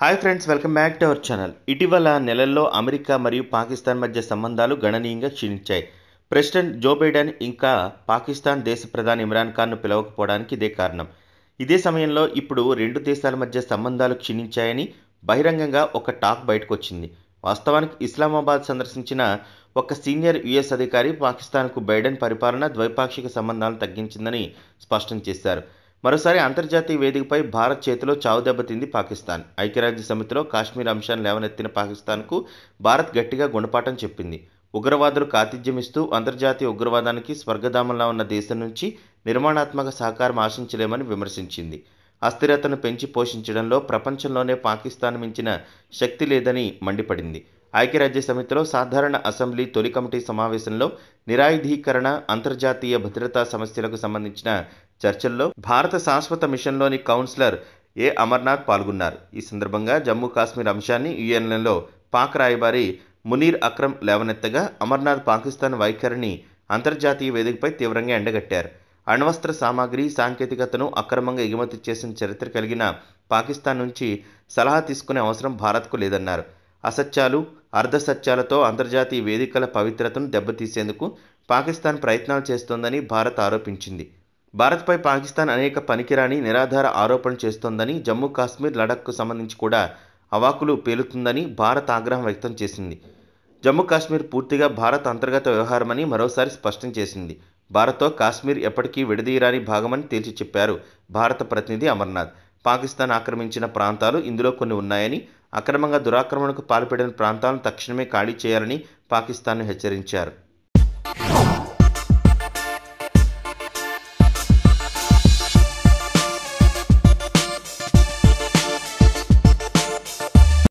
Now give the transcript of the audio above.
hi friends welcome back to our channel ఇటీవల నెలల్లో America మరియు పాకిస్తాన్ మధ్య సంబంధాలు గణనీయంగా క్షీణించాయి ప్రెసిడెంట్ జో బైడెన్ ఇంకా పాకిస్తాన్ దేశ ప్రధాని ఇమ్రాన్ ఖాన్ను పిలవకపోవడానికి ఇదే కారణం ఇదే సమయంలో ఇప్పుడు రెండు దేశాల మధ్య సంబంధాలు క్షీణించాయని బహిరంగంగా ఒక టాక్ బయటకు వచ్చింది వాస్తవానికి ఇస్లామాబాద్ సందర్శించిన ఒక సీనియర్ యుఎస్ అధికారి పాకిస్తాన్కు బైడెన్ పరిపాలన ద్వైపాక్షిక సంబంధాలను తగ్గించిందని స్పష్టం చేశారు మరోసారి అంతర్జాతీయ వేదికపై భారత్ చేతిలో చావు దెబ్బతింది పాకిస్తాన్ ఐక్యరాజ్య సమితిలో కాశ్మీర్ అంశాన్ని లేవనెత్తిన పాకిస్తాన్కు భారత్ గట్టిగా గుణపాఠం చెప్పింది ఉగ్రవాదులు ఆతిథ్యమిస్తూ అంతర్జాతీయ ఉగ్రవాదానికి స్వర్గధామంలా ఉన్న దేశం నుంచి నిర్మాణాత్మక సహకారం ఆశించలేమని విమర్శించింది అస్థిరతను పెంచి పోషించడంలో ప్రపంచంలోనే పాకిస్తాన్ మించిన శక్తి లేదని మండిపడింది ఐక్యరాజ్య సమితిలో సాధారణ అసెంబ్లీ తొలి కమిటీ సమావేశంలో నిరాయుధీకరణ అంతర్జాతీయ భద్రతా సమస్యలకు సంబంధించిన చర్చల్లో భారత శాశ్వత మిషన్లోని కౌన్సిలర్ ఏ అమర్నాథ్ పాల్గొన్నారు ఈ సందర్భంగా జమ్మూ కాశ్మీర్ అంశాన్ని యుఎన్ఎన్లో పాక్ రాయబారి మునీర్ అక్రమ్ లేవనెత్తగా అమర్నాథ్ పాకిస్తాన్ వైఖరిని అంతర్జాతీయ వేదికపై తీవ్రంగా ఎండగట్టారు అణ్వస్త్ర సామాగ్రి సాంకేతికతను అక్రమంగా ఎగుమతి చేసిన చరిత్ర కలిగిన పాకిస్తాన్ నుంచి సలహా తీసుకునే అవసరం భారత్కు లేదన్నారు అసత్యాలు అర్ధసత్యాలతో అంతర్జాతీయ వేదికల పవిత్రతను దెబ్బతీసేందుకు పాకిస్తాన్ ప్రయత్నాలు చేస్తోందని భారత్ ఆరోపించింది భారత్పై పాకిస్తాన్ అనేక పనికిరాని నిరాధార ఆరోపణలు చేస్తోందని జమ్మూ కాశ్మీర్ లడఖ్కు సంబంధించి కూడా అవాకులు పేలుతుందని భారత్ ఆగ్రహం వ్యక్తం చేసింది జమ్మూ కాశ్మీర్ పూర్తిగా భారత్ అంతర్గత వ్యవహారమని మరోసారి స్పష్టం చేసింది భారత్తో కాశ్మీర్ ఎప్పటికీ విడదీయరాని భాగమని తేల్చి చెప్పారు భారత ప్రతినిధి అమర్నాథ్ పాకిస్తాన్ ఆక్రమించిన ప్రాంతాలు ఇందులో కొన్ని ఉన్నాయని అక్రమంగా దురాక్రమణకు పాల్పడిన ప్రాంతాలను తక్షణమే ఖాళీ చేయాలని పాకిస్తాన్ను హెచ్చరించారు